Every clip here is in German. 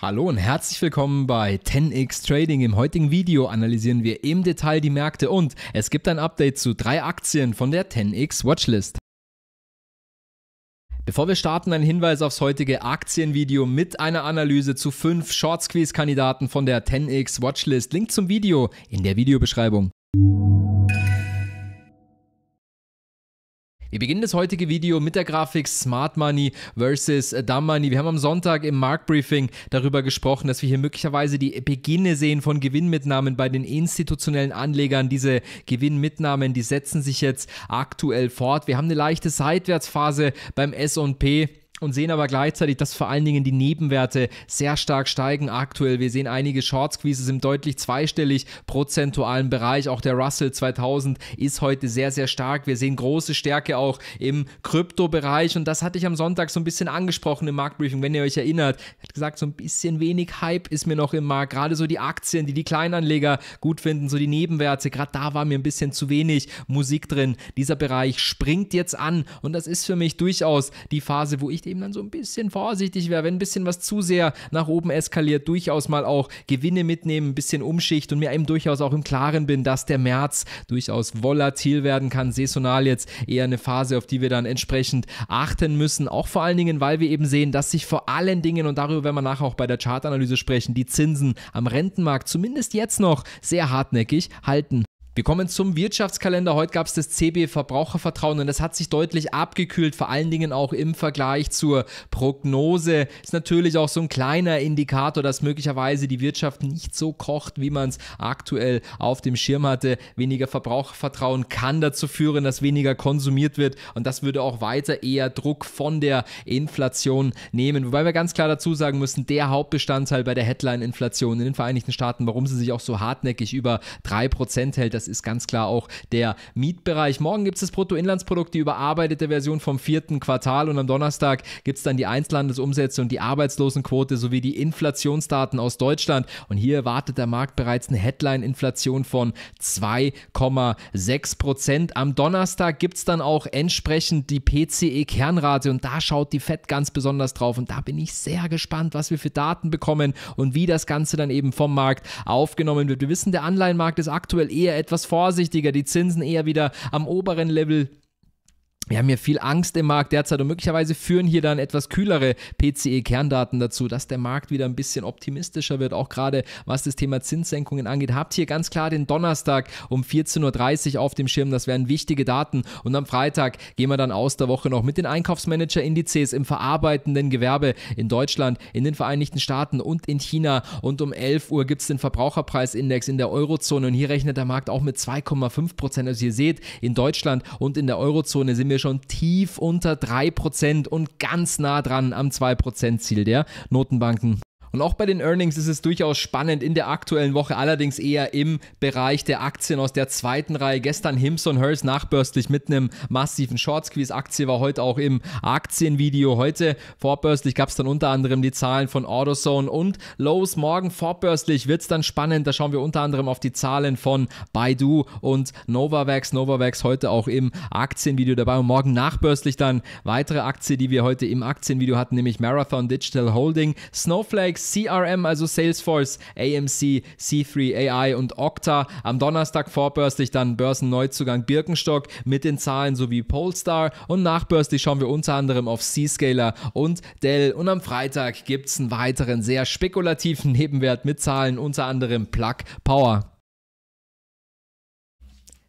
Hallo und herzlich willkommen bei 10x Trading. Im heutigen Video analysieren wir im Detail die Märkte und es gibt ein Update zu drei Aktien von der 10x Watchlist. Bevor wir starten, ein Hinweis aufs heutige Aktienvideo mit einer Analyse zu fünf Short Squeeze Kandidaten von der 10x Watchlist. Link zum Video in der Videobeschreibung. Wir beginnen das heutige Video mit der Grafik Smart Money versus Dumb Money. Wir haben am Sonntag im Marktbriefing darüber gesprochen, dass wir hier möglicherweise die Beginne sehen von Gewinnmitnahmen bei den institutionellen Anlegern. Diese Gewinnmitnahmen, die setzen sich jetzt aktuell fort. Wir haben eine leichte Seitwärtsphase beim S&P und sehen aber gleichzeitig, dass vor allen Dingen die Nebenwerte sehr stark steigen aktuell. Wir sehen einige Short Squeezes im deutlich zweistellig prozentualen Bereich. Auch der Russell 2000 ist heute sehr, sehr stark. Wir sehen große Stärke auch im Kryptobereich und das hatte ich am Sonntag so ein bisschen angesprochen im Marktbriefing, wenn ihr euch erinnert. Ich habe gesagt, so ein bisschen wenig Hype ist mir noch im Markt. Gerade so die Aktien, die die Kleinanleger gut finden, so die Nebenwerte, gerade da war mir ein bisschen zu wenig Musik drin. Dieser Bereich springt jetzt an und das ist für mich durchaus die Phase, wo ich eben dann so ein bisschen vorsichtig wäre, wenn ein bisschen was zu sehr nach oben eskaliert, durchaus mal auch Gewinne mitnehmen, ein bisschen Umschicht und mir eben durchaus auch im Klaren bin, dass der März durchaus volatil werden kann, saisonal jetzt eher eine Phase, auf die wir dann entsprechend achten müssen, auch vor allen Dingen, weil wir eben sehen, dass sich vor allen Dingen und darüber werden wir nachher auch bei der Chartanalyse sprechen, die Zinsen am Rentenmarkt zumindest jetzt noch sehr hartnäckig halten. Wir kommen zum Wirtschaftskalender. Heute gab es das CB Verbrauchervertrauen und das hat sich deutlich abgekühlt, vor allen Dingen auch im Vergleich zur Prognose. Ist natürlich auch so ein kleiner Indikator, dass möglicherweise die Wirtschaft nicht so kocht, wie man es aktuell auf dem Schirm hatte. Weniger Verbrauchervertrauen kann dazu führen, dass weniger konsumiert wird und das würde auch weiter eher Druck von der Inflation nehmen. Wobei wir ganz klar dazu sagen müssen, der Hauptbestandteil bei der Headline-Inflation in den Vereinigten Staaten, warum sie sich auch so hartnäckig über 3% hält, das ist ganz klar auch der Mietbereich. Morgen gibt es das Bruttoinlandsprodukt, die überarbeitete Version vom vierten Quartal und am Donnerstag gibt es dann die Einzelhandelsumsätze und die Arbeitslosenquote sowie die Inflationsdaten aus Deutschland. Und hier erwartet der Markt bereits eine Headline-Inflation von 2,6 Prozent. Am Donnerstag gibt es dann auch entsprechend die PCE-Kernrate und da schaut die FED ganz besonders drauf und da bin ich sehr gespannt, was wir für Daten bekommen und wie das Ganze dann eben vom Markt aufgenommen wird. Wir wissen, der Anleihenmarkt ist aktuell eher etwas etwas vorsichtiger, die Zinsen eher wieder am oberen Level wir haben hier viel Angst im Markt derzeit und möglicherweise führen hier dann etwas kühlere PCE-Kerndaten dazu, dass der Markt wieder ein bisschen optimistischer wird, auch gerade was das Thema Zinssenkungen angeht. Habt hier ganz klar den Donnerstag um 14.30 Uhr auf dem Schirm. Das wären wichtige Daten. Und am Freitag gehen wir dann aus der Woche noch mit den Einkaufsmanager-Indizes im verarbeitenden Gewerbe in Deutschland, in den Vereinigten Staaten und in China. Und um 11 Uhr gibt es den Verbraucherpreisindex in der Eurozone. Und hier rechnet der Markt auch mit 2,5 Prozent. Also ihr seht, in Deutschland und in der Eurozone sind wir schon tief unter 3% und ganz nah dran am 2%-Ziel der Notenbanken. Und auch bei den Earnings ist es durchaus spannend in der aktuellen Woche, allerdings eher im Bereich der Aktien aus der zweiten Reihe. Gestern Hims und Hers nachbörslich mit einem massiven Short Squeeze. Aktie war heute auch im Aktienvideo. Heute vorbörslich gab es dann unter anderem die Zahlen von AutoZone und Lowe's. Morgen vorbörslich wird es dann spannend. Da schauen wir unter anderem auf die Zahlen von Baidu und Novavax. Novavax heute auch im Aktienvideo dabei und morgen nachbörslich dann weitere Aktie, die wir heute im Aktienvideo hatten, nämlich Marathon Digital Holding, Snowflakes CRM, also Salesforce, AMC, C3 AI und Okta. Am Donnerstag vorbörslich dann Börsenneuzugang Birkenstock mit den Zahlen sowie Polestar und nachbörslich schauen wir unter anderem auf Zscaler und Dell. Und am Freitag gibt es einen weiteren sehr spekulativen Nebenwert mit Zahlen, unter anderem Plug Power.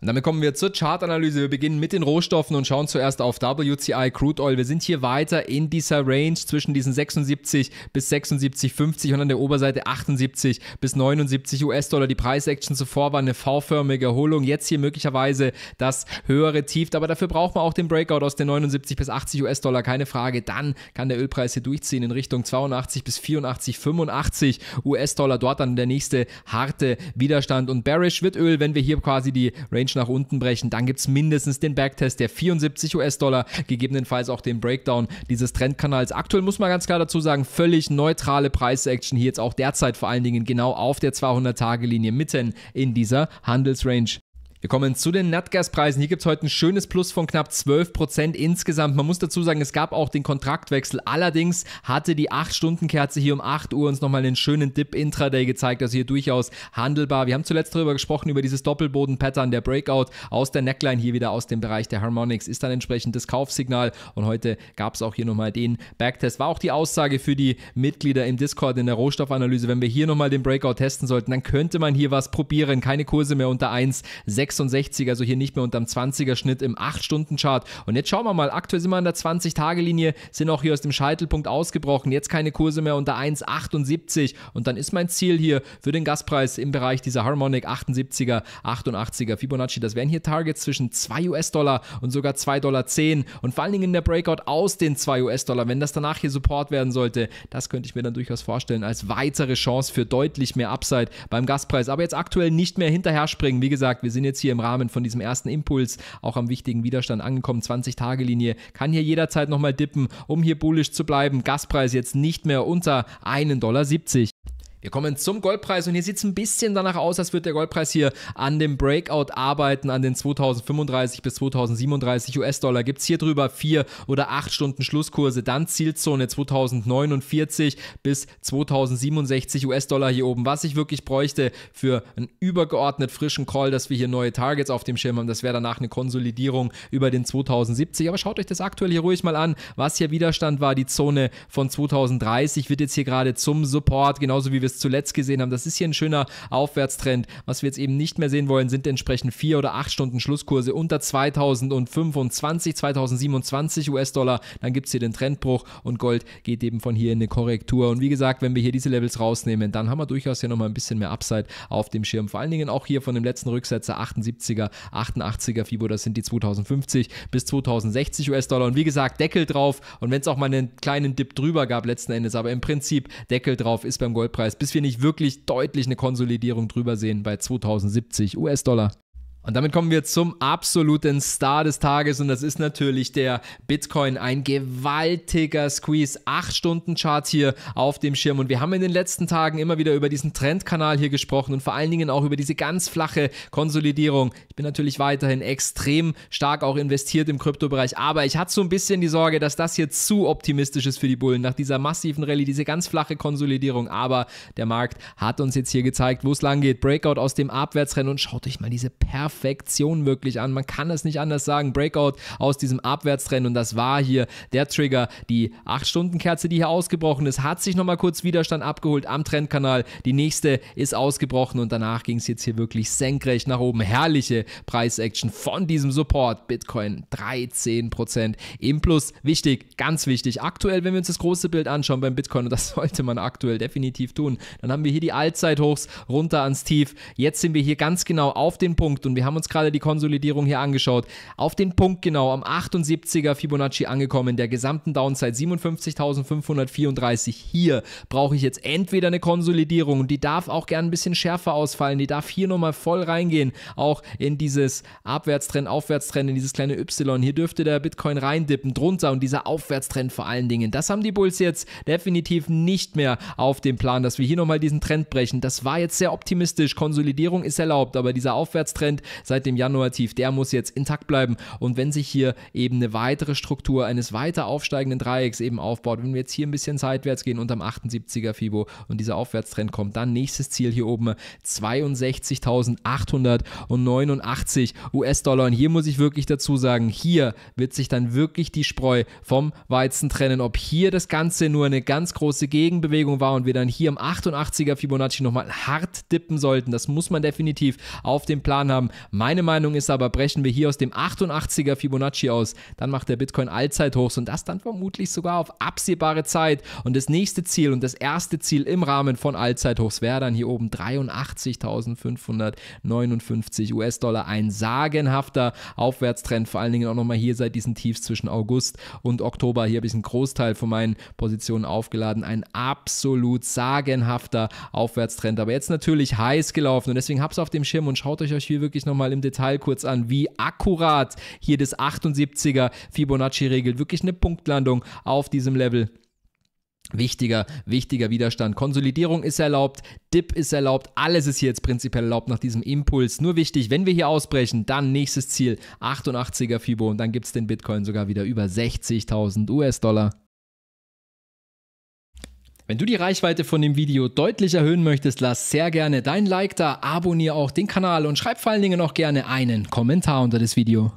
Und damit kommen wir zur Chartanalyse. Wir beginnen mit den Rohstoffen und schauen zuerst auf WCI Crude Oil. Wir sind hier weiter in dieser Range zwischen diesen 76 bis 76,50 und an der Oberseite 78 bis 79 US-Dollar. Die Preisaction zuvor war eine V-förmige Erholung. Jetzt hier möglicherweise das höhere Tief. Aber dafür braucht man auch den Breakout aus den 79 bis 80 US-Dollar. Keine Frage. Dann kann der Ölpreis hier durchziehen in Richtung 82 bis 84, 85 US-Dollar. Dort dann der nächste harte Widerstand. Und bearish wird Öl, wenn wir hier quasi die Range Range nach unten brechen, dann gibt es mindestens den Backtest der 74 US-Dollar, gegebenenfalls auch den Breakdown dieses Trendkanals. Aktuell muss man ganz klar dazu sagen, völlig neutrale Preisaction hier jetzt auch derzeit vor allen Dingen genau auf der 200-Tage-Linie mitten in dieser Handelsrange. Wir kommen zu den Natgaspreisen. Hier gibt es heute ein schönes Plus von knapp 12% Prozent insgesamt. Man muss dazu sagen, es gab auch den Kontraktwechsel. Allerdings hatte die 8-Stunden-Kerze hier um 8 Uhr uns nochmal einen schönen Dip intraday gezeigt, also hier durchaus handelbar. Wir haben zuletzt darüber gesprochen, über dieses Doppelboden-Pattern, der Breakout aus der Neckline hier wieder aus dem Bereich der Harmonics, ist dann entsprechend das Kaufsignal und heute gab es auch hier nochmal den Backtest. War auch die Aussage für die Mitglieder im Discord in der Rohstoffanalyse, wenn wir hier nochmal den Breakout testen sollten, dann könnte man hier was probieren. Keine Kurse mehr unter 1, 6 66, also hier nicht mehr unterm 20er Schnitt im 8-Stunden-Chart. Und jetzt schauen wir mal, aktuell sind wir an der 20-Tage-Linie, sind auch hier aus dem Scheitelpunkt ausgebrochen, jetzt keine Kurse mehr unter 1,78 und dann ist mein Ziel hier für den Gaspreis im Bereich dieser Harmonic 78er, 88er Fibonacci, das wären hier Targets zwischen 2 US-Dollar und sogar 2,10 Dollar und vor allen Dingen in der Breakout aus den 2 US-Dollar, wenn das danach hier Support werden sollte, das könnte ich mir dann durchaus vorstellen als weitere Chance für deutlich mehr Upside beim Gaspreis, aber jetzt aktuell nicht mehr hinterher springen. Wie gesagt, wir sind jetzt jetzt hier im Rahmen von diesem ersten Impuls auch am wichtigen Widerstand angekommen. 20-Tage-Linie kann hier jederzeit nochmal dippen, um hier bullisch zu bleiben. Gaspreis jetzt nicht mehr unter 1,70 Dollar. Wir kommen zum Goldpreis und hier sieht es ein bisschen danach aus, als würde der Goldpreis hier an dem Breakout arbeiten, an den 2035 bis 2037 US-Dollar. Gibt es hier drüber vier oder acht Stunden Schlusskurse, dann Zielzone 2049 bis 2067 US-Dollar hier oben. Was ich wirklich bräuchte für einen übergeordnet frischen Call, dass wir hier neue Targets auf dem Schirm haben, das wäre danach eine Konsolidierung über den 2070. Aber schaut euch das aktuell hier ruhig mal an, was hier Widerstand war. Die Zone von 2030 wird jetzt hier gerade zum Support, genauso wie wir es zuletzt gesehen haben. Das ist hier ein schöner Aufwärtstrend. Was wir jetzt eben nicht mehr sehen wollen, sind entsprechend vier oder acht Stunden Schlusskurse unter 2025, 2027 US-Dollar. Dann gibt es hier den Trendbruch und Gold geht eben von hier in eine Korrektur. Und wie gesagt, wenn wir hier diese Levels rausnehmen, dann haben wir durchaus hier nochmal ein bisschen mehr Upside auf dem Schirm. Vor allen Dingen auch hier von dem letzten Rücksetzer 78er, 88er FIBO, das sind die 2050 bis 2060 US-Dollar. Und wie gesagt, Deckel drauf. Und wenn es auch mal einen kleinen Dip drüber gab letzten Endes, aber im Prinzip Deckel drauf ist beim Goldpreis bis bis wir nicht wirklich deutlich eine Konsolidierung drüber sehen bei 2070 US-Dollar. Und damit kommen wir zum absoluten Star des Tages und das ist natürlich der Bitcoin. Ein gewaltiger Squeeze. Acht stunden chart hier auf dem Schirm. Und wir haben in den letzten Tagen immer wieder über diesen Trendkanal hier gesprochen und vor allen Dingen auch über diese ganz flache Konsolidierung, bin natürlich weiterhin extrem stark auch investiert im Kryptobereich, aber ich hatte so ein bisschen die Sorge, dass das hier zu optimistisch ist für die Bullen nach dieser massiven Rallye, diese ganz flache Konsolidierung. Aber der Markt hat uns jetzt hier gezeigt, wo es lang geht. Breakout aus dem Abwärtsrennen und schaut euch mal diese Perfektion wirklich an. Man kann es nicht anders sagen. Breakout aus diesem Abwärtstrend und das war hier der Trigger. Die 8-Stunden-Kerze, die hier ausgebrochen ist, hat sich nochmal kurz Widerstand abgeholt am Trendkanal. Die nächste ist ausgebrochen und danach ging es jetzt hier wirklich senkrecht nach oben. Herrliche Preisaction von diesem Support. Bitcoin 13% im Plus. Wichtig, ganz wichtig. Aktuell, wenn wir uns das große Bild anschauen beim Bitcoin, und das sollte man aktuell definitiv tun, dann haben wir hier die Allzeithochs runter ans Tief. Jetzt sind wir hier ganz genau auf den Punkt und wir haben uns gerade die Konsolidierung hier angeschaut. Auf den Punkt genau am 78er Fibonacci angekommen, der gesamten Downside 57.534. Hier brauche ich jetzt entweder eine Konsolidierung und die darf auch gern ein bisschen schärfer ausfallen. Die darf hier nochmal voll reingehen, auch in dieses Abwärtstrend, Aufwärtstrend, in dieses kleine Y. Hier dürfte der Bitcoin reindippen, drunter und dieser Aufwärtstrend vor allen Dingen. Das haben die Bulls jetzt definitiv nicht mehr auf dem Plan, dass wir hier nochmal diesen Trend brechen. Das war jetzt sehr optimistisch. Konsolidierung ist erlaubt, aber dieser Aufwärtstrend seit dem Januar tief, der muss jetzt intakt bleiben. Und wenn sich hier eben eine weitere Struktur eines weiter aufsteigenden Dreiecks eben aufbaut, wenn wir jetzt hier ein bisschen seitwärts gehen unterm 78er FIBO und dieser Aufwärtstrend kommt, dann nächstes Ziel hier oben 62.889 180 US-Dollar. Und hier muss ich wirklich dazu sagen, hier wird sich dann wirklich die Spreu vom Weizen trennen. Ob hier das Ganze nur eine ganz große Gegenbewegung war und wir dann hier im 88er Fibonacci nochmal hart dippen sollten, das muss man definitiv auf dem Plan haben. Meine Meinung ist aber, brechen wir hier aus dem 88er Fibonacci aus, dann macht der Bitcoin Allzeithochs und das dann vermutlich sogar auf absehbare Zeit. Und das nächste Ziel und das erste Ziel im Rahmen von Allzeithochs wäre dann hier oben 83.559 US-Dollar. Dollar. Ein sagenhafter Aufwärtstrend, vor allen Dingen auch nochmal hier seit diesen Tiefs zwischen August und Oktober. Hier habe ich einen Großteil von meinen Positionen aufgeladen. Ein absolut sagenhafter Aufwärtstrend. Aber jetzt natürlich heiß gelaufen und deswegen hab's auf dem Schirm und schaut euch euch hier wirklich nochmal im Detail kurz an, wie akkurat hier das 78er Fibonacci regelt. Wirklich eine Punktlandung auf diesem Level Wichtiger, wichtiger Widerstand. Konsolidierung ist erlaubt, Dip ist erlaubt, alles ist hier jetzt prinzipiell erlaubt nach diesem Impuls. Nur wichtig, wenn wir hier ausbrechen, dann nächstes Ziel 88er FIBO und dann gibt es den Bitcoin sogar wieder über 60.000 US-Dollar. Wenn du die Reichweite von dem Video deutlich erhöhen möchtest, lass sehr gerne dein Like da, abonniere auch den Kanal und schreib vor allen Dingen auch gerne einen Kommentar unter das Video.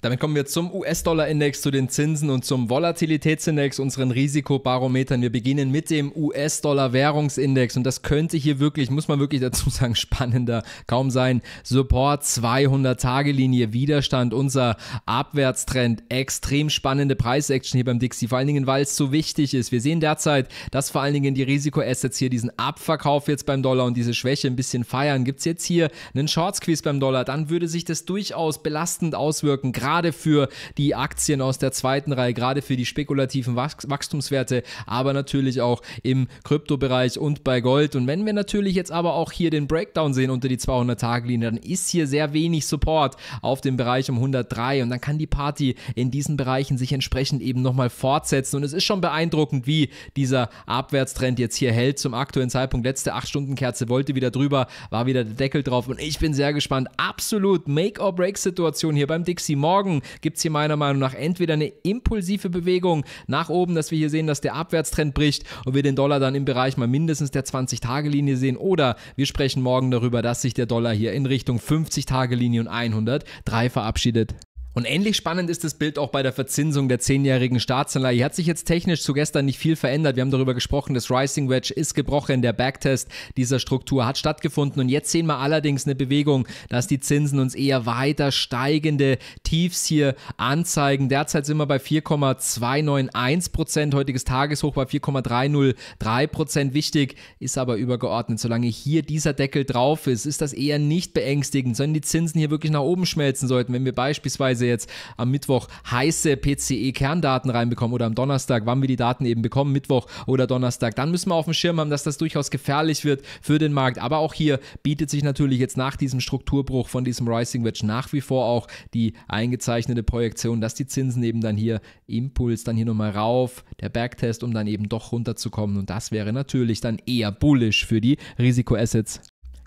Damit kommen wir zum US-Dollar-Index, zu den Zinsen und zum Volatilitätsindex, unseren Risikobarometern. Wir beginnen mit dem US-Dollar-Währungsindex und das könnte hier wirklich, muss man wirklich dazu sagen, spannender kaum sein. Support 200-Tage-Linie, Widerstand, unser Abwärtstrend, extrem spannende Preisaction hier beim Dixie, vor allen Dingen, weil es so wichtig ist. Wir sehen derzeit, dass vor allen Dingen die Risikoassets hier diesen Abverkauf jetzt beim Dollar und diese Schwäche ein bisschen feiern. Gibt es jetzt hier einen Short-Squeeze beim Dollar, dann würde sich das durchaus belastend auswirken, gerade gerade für die Aktien aus der zweiten Reihe, gerade für die spekulativen Wachstumswerte, aber natürlich auch im Kryptobereich und bei Gold. Und wenn wir natürlich jetzt aber auch hier den Breakdown sehen unter die 200-Tage-Linie, dann ist hier sehr wenig Support auf dem Bereich um 103 und dann kann die Party in diesen Bereichen sich entsprechend eben nochmal fortsetzen. Und es ist schon beeindruckend, wie dieser Abwärtstrend jetzt hier hält zum aktuellen Zeitpunkt. Letzte 8-Stunden-Kerze wollte wieder drüber, war wieder der Deckel drauf und ich bin sehr gespannt. Absolut Make-or-Break-Situation hier beim Dixie Morgan morgen gibt es hier meiner Meinung nach entweder eine impulsive Bewegung nach oben, dass wir hier sehen, dass der Abwärtstrend bricht und wir den Dollar dann im Bereich mal mindestens der 20-Tage-Linie sehen oder wir sprechen morgen darüber, dass sich der Dollar hier in Richtung 50-Tage-Linie und 103 verabschiedet. Und ähnlich spannend ist das Bild auch bei der Verzinsung der zehnjährigen Staatsanleihe. Hier hat sich jetzt technisch zu gestern nicht viel verändert. Wir haben darüber gesprochen, das Rising Wedge ist gebrochen, der Backtest dieser Struktur hat stattgefunden. Und jetzt sehen wir allerdings eine Bewegung, dass die Zinsen uns eher weiter steigende Tiefs hier anzeigen. Derzeit sind wir bei 4,291 Prozent, heutiges Tageshoch bei 4,303 Prozent. Wichtig ist aber übergeordnet, solange hier dieser Deckel drauf ist, ist das eher nicht beängstigend, sondern die Zinsen hier wirklich nach oben schmelzen sollten. Wenn wir beispielsweise jetzt am Mittwoch heiße PCE-Kerndaten reinbekommen oder am Donnerstag, wann wir die Daten eben bekommen, Mittwoch oder Donnerstag, dann müssen wir auf dem Schirm haben, dass das durchaus gefährlich wird für den Markt. Aber auch hier bietet sich natürlich jetzt nach diesem Strukturbruch von diesem Rising Wedge nach wie vor auch die eingezeichnete Projektion, dass die Zinsen eben dann hier Impuls, dann hier nochmal rauf, der Backtest, um dann eben doch runterzukommen. Und das wäre natürlich dann eher bullish für die Risikoassets.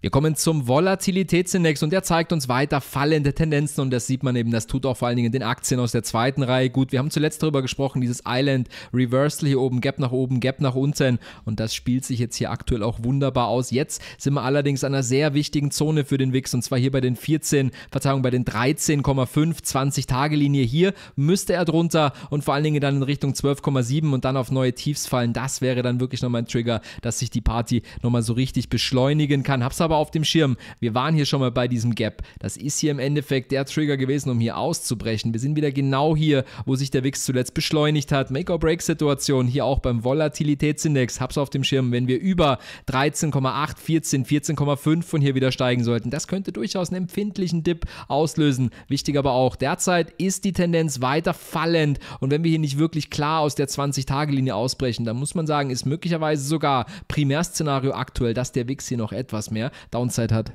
Wir kommen zum Volatilitätsindex und der zeigt uns weiter fallende Tendenzen und das sieht man eben, das tut auch vor allen Dingen den Aktien aus der zweiten Reihe gut. Wir haben zuletzt darüber gesprochen, dieses Island Reversal hier oben, Gap nach oben, Gap nach unten und das spielt sich jetzt hier aktuell auch wunderbar aus. Jetzt sind wir allerdings an einer sehr wichtigen Zone für den WIX und zwar hier bei den 14, Verzeihung, bei den 13,5, 20 Tage Linie hier müsste er drunter und vor allen Dingen dann in Richtung 12,7 und dann auf neue Tiefs fallen. Das wäre dann wirklich nochmal ein Trigger, dass sich die Party nochmal so richtig beschleunigen kann. Hab's aber aber auf dem Schirm. Wir waren hier schon mal bei diesem Gap. Das ist hier im Endeffekt der Trigger gewesen, um hier auszubrechen. Wir sind wieder genau hier, wo sich der WIX zuletzt beschleunigt hat. Make-or-Break-Situation hier auch beim Volatilitätsindex. Hab's auf dem Schirm, wenn wir über 13,8, 14, 14,5 von hier wieder steigen sollten. Das könnte durchaus einen empfindlichen Dip auslösen. Wichtig aber auch, derzeit ist die Tendenz weiter fallend und wenn wir hier nicht wirklich klar aus der 20-Tage-Linie ausbrechen, dann muss man sagen, ist möglicherweise sogar Primärszenario aktuell, dass der Wix hier noch etwas mehr Downside hat.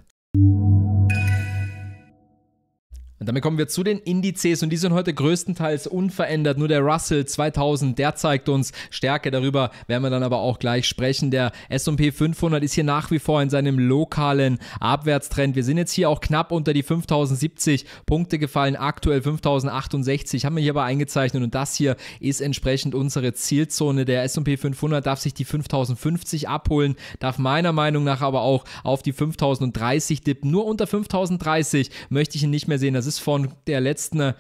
Und damit kommen wir zu den Indizes und die sind heute größtenteils unverändert. Nur der Russell 2000, der zeigt uns Stärke. Darüber werden wir dann aber auch gleich sprechen. Der S&P 500 ist hier nach wie vor in seinem lokalen Abwärtstrend. Wir sind jetzt hier auch knapp unter die 5070 Punkte gefallen. Aktuell 5068 haben wir hier aber eingezeichnet und das hier ist entsprechend unsere Zielzone. Der S&P 500 darf sich die 5050 abholen, darf meiner Meinung nach aber auch auf die 5030 dippen. Nur unter 5030 möchte ich ihn nicht mehr sehen. Das ist von der letzten äh,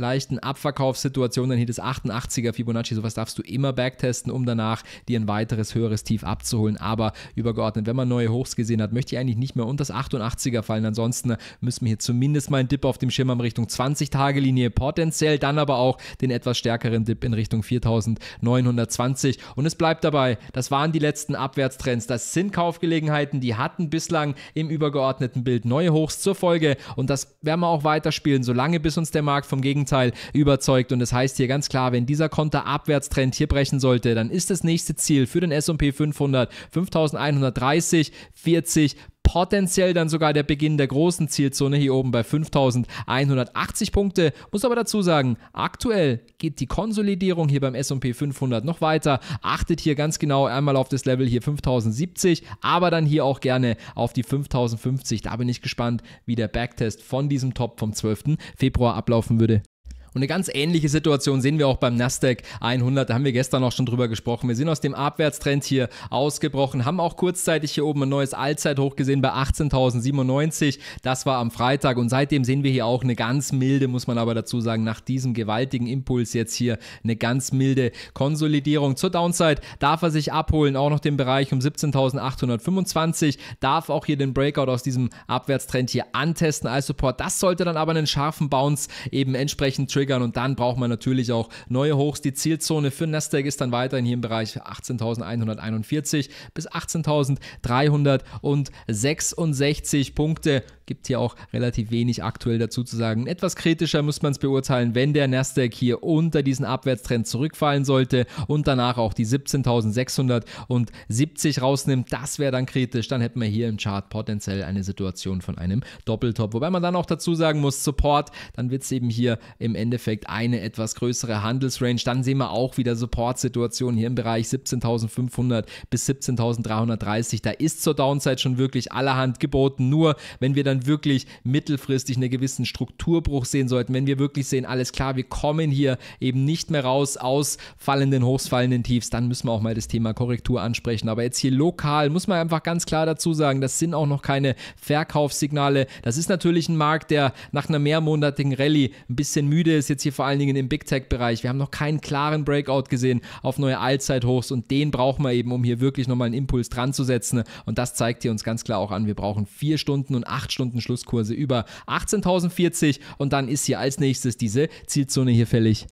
leichten Abverkaufssituationen hier des 88er Fibonacci, sowas darfst du immer backtesten, um danach dir ein weiteres höheres Tief abzuholen. Aber übergeordnet, wenn man neue Hochs gesehen hat, möchte ich eigentlich nicht mehr unter das 88er fallen. Ansonsten müssen wir hier zumindest mal einen Dip auf dem Schirm haben Richtung 20-Tage-Linie potenziell, dann aber auch den etwas stärkeren Dip in Richtung 4920. Und es bleibt dabei, das waren die letzten Abwärtstrends. Das sind Kaufgelegenheiten, die hatten bislang im übergeordneten Bild neue Hochs zur Folge. Und das werden wir auch weiterspielen, solange bis uns der Markt vom Gegenteil Gegenteil überzeugt. Und es das heißt hier ganz klar, wenn dieser Konterabwärtstrend hier brechen sollte, dann ist das nächste Ziel für den SP 500 5130, 40 potenziell dann sogar der Beginn der großen Zielzone hier oben bei 5180 Punkte. Muss aber dazu sagen, aktuell geht die Konsolidierung hier beim S&P 500 noch weiter. Achtet hier ganz genau einmal auf das Level hier 5070, aber dann hier auch gerne auf die 5050. Da bin ich gespannt, wie der Backtest von diesem Top vom 12. Februar ablaufen würde. Und eine ganz ähnliche Situation sehen wir auch beim Nasdaq 100. Da haben wir gestern auch schon drüber gesprochen. Wir sind aus dem Abwärtstrend hier ausgebrochen, haben auch kurzzeitig hier oben ein neues Allzeithoch gesehen bei 18.097. Das war am Freitag und seitdem sehen wir hier auch eine ganz milde, muss man aber dazu sagen, nach diesem gewaltigen Impuls jetzt hier eine ganz milde Konsolidierung. Zur Downside darf er sich abholen, auch noch den Bereich um 17.825, darf auch hier den Breakout aus diesem Abwärtstrend hier antesten als Support. Das sollte dann aber einen scharfen Bounce eben entsprechend triggern und dann braucht man natürlich auch neue Hochs. Die Zielzone für Nasdaq ist dann weiterhin hier im Bereich 18.141 bis 18.366 Punkte. Gibt hier auch relativ wenig aktuell dazu zu sagen. Etwas kritischer muss man es beurteilen, wenn der Nasdaq hier unter diesen Abwärtstrend zurückfallen sollte und danach auch die 17.670 rausnimmt. Das wäre dann kritisch. Dann hätten wir hier im Chart potenziell eine Situation von einem Doppeltop. Wobei man dann auch dazu sagen muss, Support, dann wird es eben hier im Ende Endeffekt eine etwas größere Handelsrange. Dann sehen wir auch wieder Support-Situationen hier im Bereich 17.500 bis 17.330. Da ist zur Downside schon wirklich allerhand geboten. Nur wenn wir dann wirklich mittelfristig einen gewissen Strukturbruch sehen sollten, wenn wir wirklich sehen, alles klar, wir kommen hier eben nicht mehr raus aus fallenden Hochs, fallenden Tiefs, dann müssen wir auch mal das Thema Korrektur ansprechen. Aber jetzt hier lokal muss man einfach ganz klar dazu sagen, das sind auch noch keine Verkaufssignale. Das ist natürlich ein Markt, der nach einer mehrmonatigen Rallye ein bisschen müde ist jetzt hier vor allen Dingen im Big Tech-Bereich. Wir haben noch keinen klaren Breakout gesehen auf neue Allzeithochs und den brauchen wir eben, um hier wirklich nochmal einen Impuls dran zu setzen. Und das zeigt hier uns ganz klar auch an. Wir brauchen vier Stunden und acht Stunden Schlusskurse über 18.040 und dann ist hier als nächstes diese Zielzone hier fällig.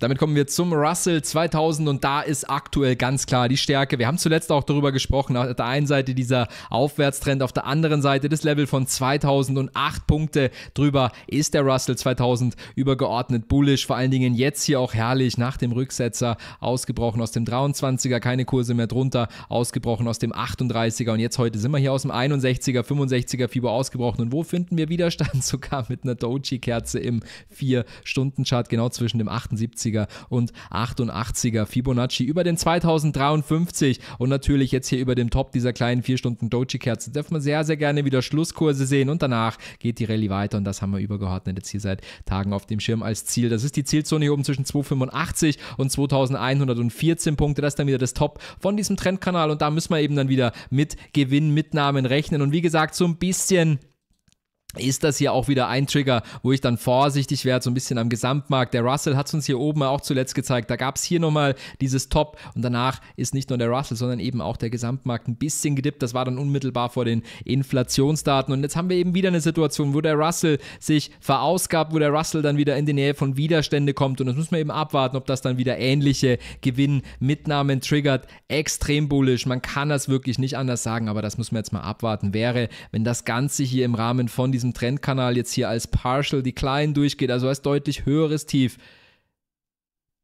Damit kommen wir zum Russell 2000 und da ist aktuell ganz klar die Stärke. Wir haben zuletzt auch darüber gesprochen, auf der einen Seite dieser Aufwärtstrend, auf der anderen Seite das Level von 2008 Punkte drüber ist der Russell 2000 übergeordnet bullish, vor allen Dingen jetzt hier auch herrlich nach dem Rücksetzer ausgebrochen aus dem 23er, keine Kurse mehr drunter, ausgebrochen aus dem 38er und jetzt heute sind wir hier aus dem 61er, 65er Fieber ausgebrochen und wo finden wir Widerstand? Sogar mit einer Doji-Kerze im 4-Stunden-Chart, genau zwischen dem 78 87er und 88er Fibonacci über den 2053 und natürlich jetzt hier über dem Top dieser kleinen 4 Stunden Doji-Kerze dürfen wir sehr, sehr gerne wieder Schlusskurse sehen und danach geht die Rallye weiter und das haben wir übergeordnet jetzt hier seit Tagen auf dem Schirm als Ziel. Das ist die Zielzone hier oben zwischen 285 und 2114 Punkte. Das ist dann wieder das Top von diesem Trendkanal und da müssen wir eben dann wieder mit Gewinn, Mitnahmen rechnen und wie gesagt so ein bisschen ist das hier auch wieder ein Trigger, wo ich dann vorsichtig werde, so ein bisschen am Gesamtmarkt. Der Russell hat es uns hier oben auch zuletzt gezeigt. Da gab es hier nochmal dieses Top und danach ist nicht nur der Russell, sondern eben auch der Gesamtmarkt ein bisschen gedippt. Das war dann unmittelbar vor den Inflationsdaten. Und jetzt haben wir eben wieder eine Situation, wo der Russell sich verausgabt, wo der Russell dann wieder in die Nähe von Widerstände kommt. Und das müssen wir eben abwarten, ob das dann wieder ähnliche Gewinnmitnahmen triggert. Extrem bullisch. Man kann das wirklich nicht anders sagen, aber das müssen wir jetzt mal abwarten. Wäre, wenn das Ganze hier im Rahmen von diesem diesem Trendkanal jetzt hier als Partial Decline durchgeht, also als deutlich höheres Tief,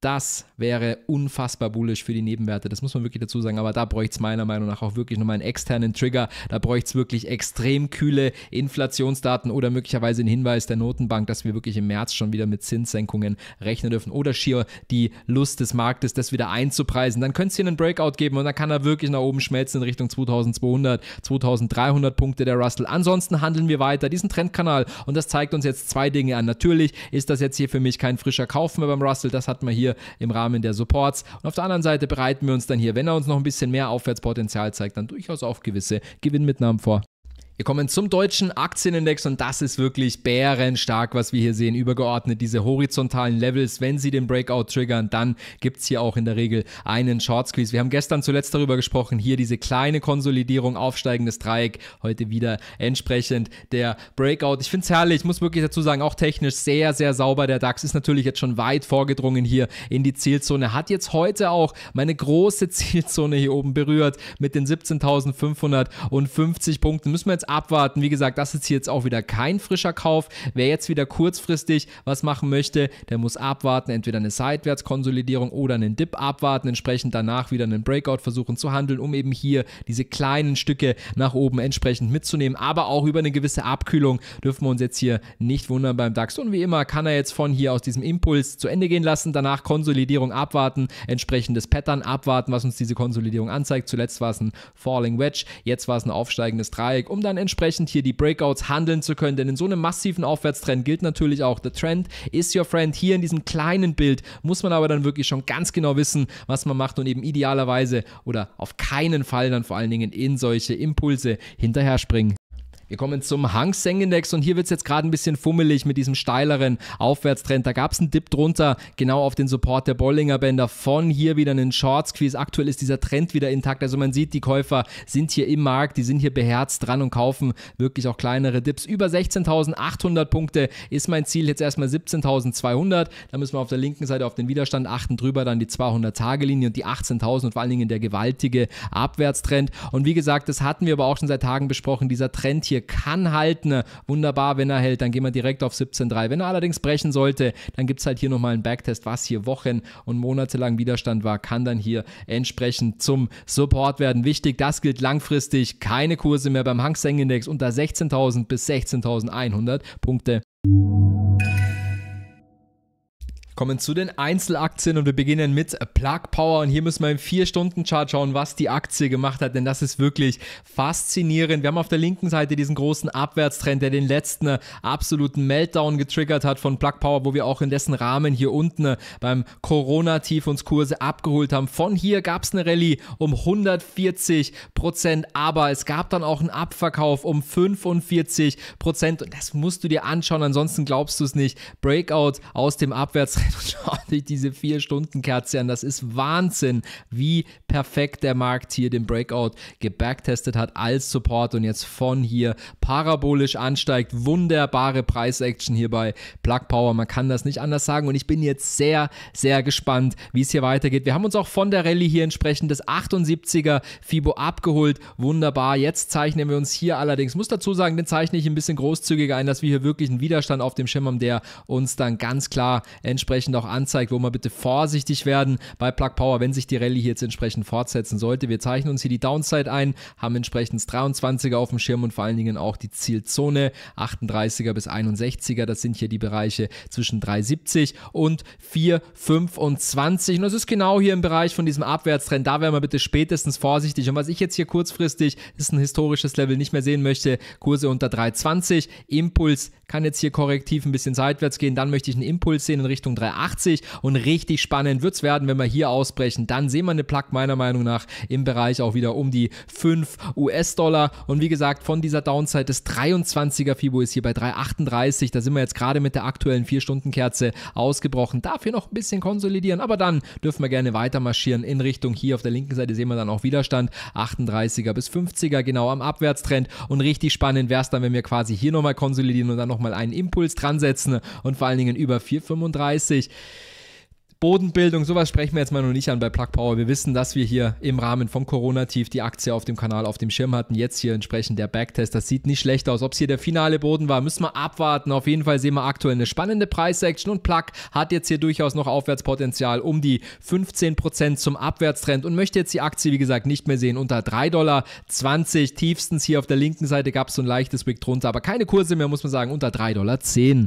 das wäre unfassbar bullisch für die Nebenwerte. Das muss man wirklich dazu sagen. Aber da bräuchte es meiner Meinung nach auch wirklich nochmal einen externen Trigger. Da bräuchte es wirklich extrem kühle Inflationsdaten oder möglicherweise einen Hinweis der Notenbank, dass wir wirklich im März schon wieder mit Zinssenkungen rechnen dürfen. Oder schier die Lust des Marktes, das wieder einzupreisen. Dann könnte es hier einen Breakout geben und dann kann er wirklich nach oben schmelzen in Richtung 2200, 2300 Punkte der Russell. Ansonsten handeln wir weiter diesen Trendkanal. Und das zeigt uns jetzt zwei Dinge an. Natürlich ist das jetzt hier für mich kein frischer Kauf mehr beim Russell. Das hat man hier hier im Rahmen der Supports. Und auf der anderen Seite bereiten wir uns dann hier, wenn er uns noch ein bisschen mehr Aufwärtspotenzial zeigt, dann durchaus auf gewisse Gewinnmitnahmen vor. Wir kommen zum deutschen Aktienindex und das ist wirklich bärenstark, was wir hier sehen. Übergeordnet diese horizontalen Levels, wenn sie den Breakout triggern, dann gibt es hier auch in der Regel einen Short Squeeze. Wir haben gestern zuletzt darüber gesprochen, hier diese kleine Konsolidierung, aufsteigendes Dreieck, heute wieder entsprechend der Breakout. Ich finde es herrlich, ich muss wirklich dazu sagen, auch technisch sehr, sehr sauber. Der DAX ist natürlich jetzt schon weit vorgedrungen hier in die Zielzone, hat jetzt heute auch meine große Zielzone hier oben berührt mit den 17.550 Punkten. Müssen wir jetzt abwarten. Wie gesagt, das ist hier jetzt auch wieder kein frischer Kauf. Wer jetzt wieder kurzfristig was machen möchte, der muss abwarten. Entweder eine Seitwärtskonsolidierung oder einen Dip abwarten. Entsprechend danach wieder einen Breakout versuchen zu handeln, um eben hier diese kleinen Stücke nach oben entsprechend mitzunehmen. Aber auch über eine gewisse Abkühlung dürfen wir uns jetzt hier nicht wundern beim DAX. Und wie immer kann er jetzt von hier aus diesem Impuls zu Ende gehen lassen. Danach Konsolidierung abwarten, entsprechendes Pattern abwarten, was uns diese Konsolidierung anzeigt. Zuletzt war es ein Falling Wedge, jetzt war es ein aufsteigendes Dreieck, um dann dann entsprechend hier die Breakouts handeln zu können. Denn in so einem massiven Aufwärtstrend gilt natürlich auch, the trend is your friend. Hier in diesem kleinen Bild muss man aber dann wirklich schon ganz genau wissen, was man macht und eben idealerweise oder auf keinen Fall dann vor allen Dingen in solche Impulse hinterher springen. Wir kommen zum Hang Seng Index und hier wird es jetzt gerade ein bisschen fummelig mit diesem steileren Aufwärtstrend. Da gab es einen Dip drunter, genau auf den Support der Bollinger Bänder von hier wieder einen Short Squeeze. Aktuell ist dieser Trend wieder intakt. Also man sieht, die Käufer sind hier im Markt, die sind hier beherzt dran und kaufen wirklich auch kleinere Dips. Über 16.800 Punkte ist mein Ziel jetzt erstmal 17.200. Da müssen wir auf der linken Seite auf den Widerstand achten, drüber dann die 200-Tage-Linie und die 18.000 und vor allen Dingen der gewaltige Abwärtstrend. Und wie gesagt, das hatten wir aber auch schon seit Tagen besprochen, dieser Trend hier hier kann halten. Ne, wunderbar, wenn er hält, dann gehen wir direkt auf 17,3. Wenn er allerdings brechen sollte, dann gibt es halt hier nochmal einen Backtest, was hier Wochen und Monate lang Widerstand war, kann dann hier entsprechend zum Support werden. Wichtig, das gilt langfristig. Keine Kurse mehr beim Hang Seng Index unter 16.000 bis 16.100 Punkte. kommen zu den Einzelaktien und wir beginnen mit Plug Power. Und hier müssen wir im 4-Stunden-Chart schauen, was die Aktie gemacht hat, denn das ist wirklich faszinierend. Wir haben auf der linken Seite diesen großen Abwärtstrend, der den letzten absoluten Meltdown getriggert hat von Plug Power, wo wir auch in dessen Rahmen hier unten äh, beim Corona-Tief uns Kurse abgeholt haben. Von hier gab es eine Rallye um 140 Prozent, aber es gab dann auch einen Abverkauf um 45 Prozent und das musst du dir anschauen, ansonsten glaubst du es nicht. Breakout aus dem Abwärtstrend ordentlich diese 4-Stunden-Kerze an. Das ist Wahnsinn, wie perfekt der Markt hier den Breakout gebacktestet hat als Support und jetzt von hier parabolisch ansteigt. Wunderbare Preisaction hier bei Plug Power. Man kann das nicht anders sagen und ich bin jetzt sehr, sehr gespannt, wie es hier weitergeht. Wir haben uns auch von der Rallye hier entsprechend das 78er Fibo abgeholt. Wunderbar. Jetzt zeichnen wir uns hier allerdings, muss dazu sagen, den zeichne ich ein bisschen großzügiger ein, dass wir hier wirklich einen Widerstand auf dem Schirm haben, der uns dann ganz klar entsprechend entsprechend auch anzeigt, wo wir bitte vorsichtig werden bei Plug Power, wenn sich die Rallye hier jetzt entsprechend fortsetzen sollte. Wir zeichnen uns hier die Downside ein, haben entsprechend 23er auf dem Schirm und vor allen Dingen auch die Zielzone 38er bis 61er. Das sind hier die Bereiche zwischen 370 und 425. Und das ist genau hier im Bereich von diesem Abwärtstrend. Da wären wir bitte spätestens vorsichtig. Und was ich jetzt hier kurzfristig, ist ein historisches Level, nicht mehr sehen möchte, Kurse unter 320. Impuls kann jetzt hier korrektiv ein bisschen seitwärts gehen. Dann möchte ich einen Impuls sehen in Richtung 320. 80 und richtig spannend wird es werden, wenn wir hier ausbrechen. Dann sehen wir eine Plug meiner Meinung nach im Bereich auch wieder um die 5 US-Dollar und wie gesagt, von dieser Downside des 23er Fibo ist hier bei 3,38, da sind wir jetzt gerade mit der aktuellen 4-Stunden-Kerze ausgebrochen. Dafür noch ein bisschen konsolidieren, aber dann dürfen wir gerne weiter marschieren in Richtung hier auf der linken Seite sehen wir dann auch Widerstand 38er bis 50er genau am Abwärtstrend und richtig spannend wäre es dann, wenn wir quasi hier nochmal konsolidieren und dann nochmal einen Impuls dran setzen und vor allen Dingen über 4,35 wichtig. Bodenbildung, sowas sprechen wir jetzt mal noch nicht an bei Plug Power. Wir wissen, dass wir hier im Rahmen vom Corona-Tief die Aktie auf dem Kanal auf dem Schirm hatten. Jetzt hier entsprechend der Backtest. Das sieht nicht schlecht aus. Ob es hier der finale Boden war, müssen wir abwarten. Auf jeden Fall sehen wir aktuell eine spannende Preissection und Plug hat jetzt hier durchaus noch Aufwärtspotenzial um die 15% zum Abwärtstrend und möchte jetzt die Aktie, wie gesagt, nicht mehr sehen. Unter 3,20 Dollar. Tiefstens hier auf der linken Seite gab es so ein leichtes Wick drunter, aber keine Kurse mehr, muss man sagen, unter 3,10 Dollar.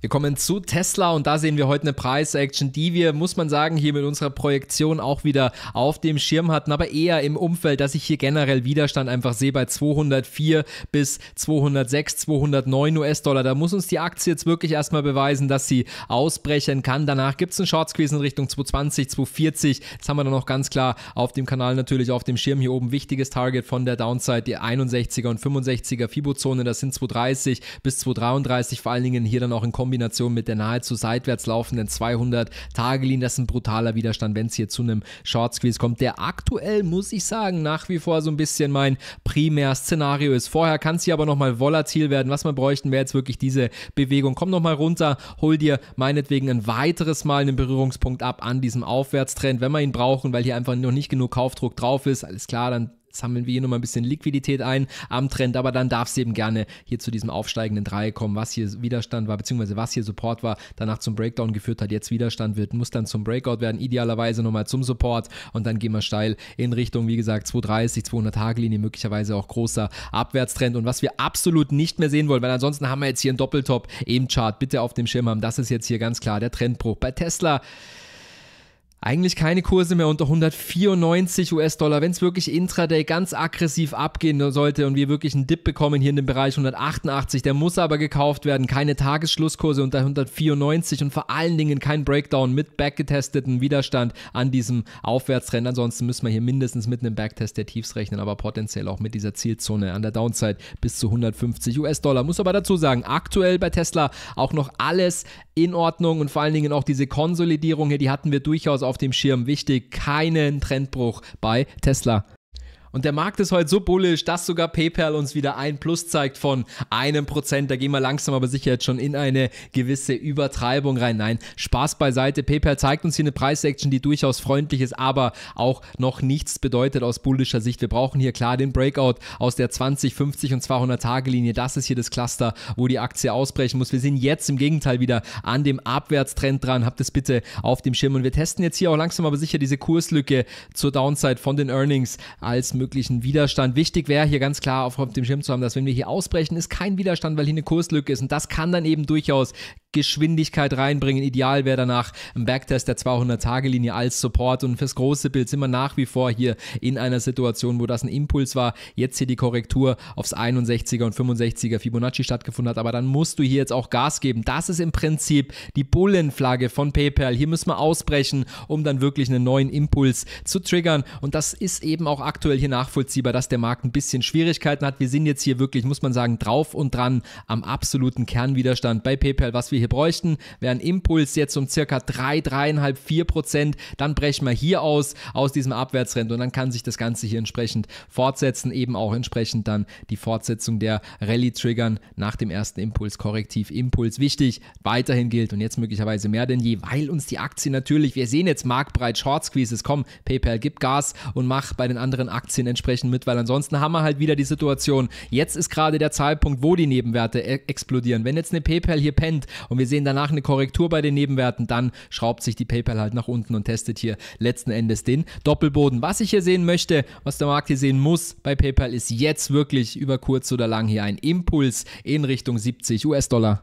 Wir kommen zu Tesla und da sehen wir heute eine Preisaction, die wir, muss man sagen, hier mit unserer Projektion auch wieder auf dem Schirm hatten, aber eher im Umfeld, dass ich hier generell Widerstand einfach sehe bei 204 bis 206, 209 US-Dollar. Da muss uns die Aktie jetzt wirklich erstmal beweisen, dass sie ausbrechen kann. Danach gibt es einen Short Squeeze in Richtung 220, 240. Das haben wir dann noch ganz klar auf dem Kanal natürlich auf dem Schirm hier oben. Wichtiges Target von der Downside, die 61er und 65er Fibo-Zone. Das sind 230 bis 233, vor allen Dingen hier dann auch in Kombination Kombination mit der nahezu seitwärts laufenden 200 tage linie das ist ein brutaler Widerstand, wenn es hier zu einem Short Squeeze kommt, der aktuell, muss ich sagen, nach wie vor so ein bisschen mein Primär-Szenario ist. Vorher kann es hier aber nochmal volatil werden. Was wir bräuchten, wäre jetzt wirklich diese Bewegung. Komm nochmal runter, hol dir meinetwegen ein weiteres Mal einen Berührungspunkt ab an diesem Aufwärtstrend, wenn wir ihn brauchen, weil hier einfach noch nicht genug Kaufdruck drauf ist. Alles klar, dann sammeln wir hier nochmal ein bisschen Liquidität ein am Trend, aber dann darf es eben gerne hier zu diesem aufsteigenden Dreieck kommen, was hier Widerstand war, beziehungsweise was hier Support war, danach zum Breakdown geführt hat, jetzt Widerstand wird, muss dann zum Breakout werden, idealerweise nochmal zum Support und dann gehen wir steil in Richtung, wie gesagt, 230, 200 Tage Linie, möglicherweise auch großer Abwärtstrend und was wir absolut nicht mehr sehen wollen, weil ansonsten haben wir jetzt hier einen Doppeltop im Chart, bitte auf dem Schirm haben, das ist jetzt hier ganz klar der Trendbruch. Bei Tesla eigentlich keine Kurse mehr unter 194 US-Dollar. Wenn es wirklich intraday ganz aggressiv abgehen sollte und wir wirklich einen Dip bekommen hier in dem Bereich 188, der muss aber gekauft werden. Keine Tagesschlusskurse unter 194 und vor allen Dingen kein Breakdown mit backgetesteten Widerstand an diesem Aufwärtstrend. Ansonsten müssen wir hier mindestens mit einem Backtest der Tiefs rechnen, aber potenziell auch mit dieser Zielzone an der Downside bis zu 150 US-Dollar. Muss aber dazu sagen, aktuell bei Tesla auch noch alles in Ordnung und vor allen Dingen auch diese Konsolidierung hier, die hatten wir durchaus auf dem Schirm. Wichtig, keinen Trendbruch bei Tesla. Und der Markt ist heute so bullisch, dass sogar PayPal uns wieder ein Plus zeigt von einem Prozent. Da gehen wir langsam aber sicher jetzt schon in eine gewisse Übertreibung rein. Nein, Spaß beiseite. PayPal zeigt uns hier eine Preissection, die durchaus freundlich ist, aber auch noch nichts bedeutet aus bullischer Sicht. Wir brauchen hier klar den Breakout aus der 20, 50 und 200 Tage Linie. Das ist hier das Cluster, wo die Aktie ausbrechen muss. Wir sind jetzt im Gegenteil wieder an dem Abwärtstrend dran. Habt es bitte auf dem Schirm. Und wir testen jetzt hier auch langsam aber sicher diese Kurslücke zur Downside von den Earnings als möglichen Widerstand. Wichtig wäre hier ganz klar auf dem Schirm zu haben, dass wenn wir hier ausbrechen, ist kein Widerstand, weil hier eine Kurslücke ist. Und das kann dann eben durchaus Geschwindigkeit reinbringen. Ideal wäre danach ein Backtest der 200-Tage-Linie als Support und fürs große Bild sind wir nach wie vor hier in einer Situation, wo das ein Impuls war. Jetzt hier die Korrektur aufs 61er und 65er Fibonacci stattgefunden hat, aber dann musst du hier jetzt auch Gas geben. Das ist im Prinzip die Bullenflagge von PayPal. Hier müssen wir ausbrechen, um dann wirklich einen neuen Impuls zu triggern und das ist eben auch aktuell hier nachvollziehbar, dass der Markt ein bisschen Schwierigkeiten hat. Wir sind jetzt hier wirklich, muss man sagen, drauf und dran am absoluten Kernwiderstand bei PayPal, was wir wir hier bräuchten. Wäre ein Impuls jetzt um circa 3, 3,5, 4 Prozent. Dann brechen wir hier aus, aus diesem Abwärtstrend und dann kann sich das Ganze hier entsprechend fortsetzen. Eben auch entsprechend dann die Fortsetzung der Rallye triggern nach dem ersten Impuls. Korrektiv Impuls wichtig, weiterhin gilt und jetzt möglicherweise mehr denn je, weil uns die Aktien natürlich, wir sehen jetzt marktbreit Short Squeezes, komm, PayPal gib Gas und mach bei den anderen Aktien entsprechend mit, weil ansonsten haben wir halt wieder die Situation, jetzt ist gerade der Zeitpunkt, wo die Nebenwerte e-, explodieren. Wenn jetzt eine PayPal hier pennt und wir sehen danach eine Korrektur bei den Nebenwerten, dann schraubt sich die PayPal halt nach unten und testet hier letzten Endes den Doppelboden. Was ich hier sehen möchte, was der Markt hier sehen muss bei PayPal, ist jetzt wirklich über kurz oder lang hier ein Impuls in Richtung 70 US-Dollar.